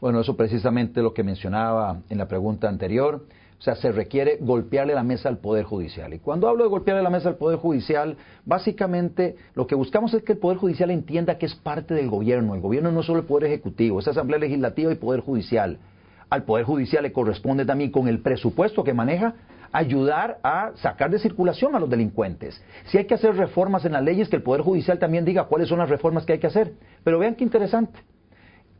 Bueno, eso precisamente lo que mencionaba en la pregunta anterior. O sea, se requiere golpearle la mesa al Poder Judicial. Y cuando hablo de golpearle la mesa al Poder Judicial, básicamente lo que buscamos es que el Poder Judicial entienda que es parte del gobierno. El gobierno no es solo el Poder Ejecutivo, es Asamblea Legislativa y Poder Judicial. Al Poder Judicial le corresponde también con el presupuesto que maneja ayudar a sacar de circulación a los delincuentes. Si hay que hacer reformas en las leyes, que el Poder Judicial también diga cuáles son las reformas que hay que hacer. Pero vean qué interesante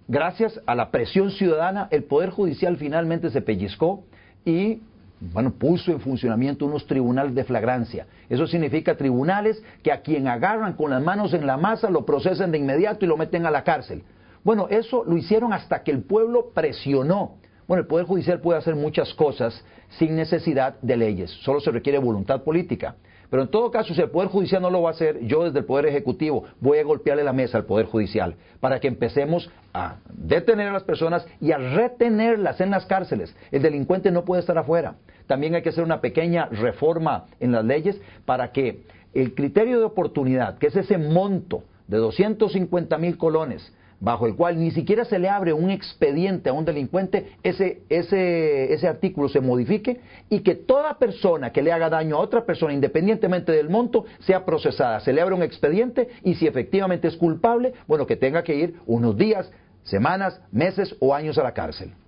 gracias a la presión ciudadana, el Poder Judicial finalmente se pellizcó y bueno, puso en funcionamiento unos tribunales de flagrancia. Eso significa tribunales que a quien agarran con las manos en la masa lo procesan de inmediato y lo meten a la cárcel. Bueno, eso lo hicieron hasta que el pueblo presionó bueno, el Poder Judicial puede hacer muchas cosas sin necesidad de leyes, solo se requiere voluntad política. Pero en todo caso, si el Poder Judicial no lo va a hacer, yo desde el Poder Ejecutivo voy a golpearle la mesa al Poder Judicial para que empecemos a detener a las personas y a retenerlas en las cárceles. El delincuente no puede estar afuera. También hay que hacer una pequeña reforma en las leyes para que el criterio de oportunidad, que es ese monto de 250 mil colones, bajo el cual ni siquiera se le abre un expediente a un delincuente, ese, ese, ese artículo se modifique y que toda persona que le haga daño a otra persona, independientemente del monto, sea procesada. Se le abre un expediente y si efectivamente es culpable, bueno, que tenga que ir unos días, semanas, meses o años a la cárcel.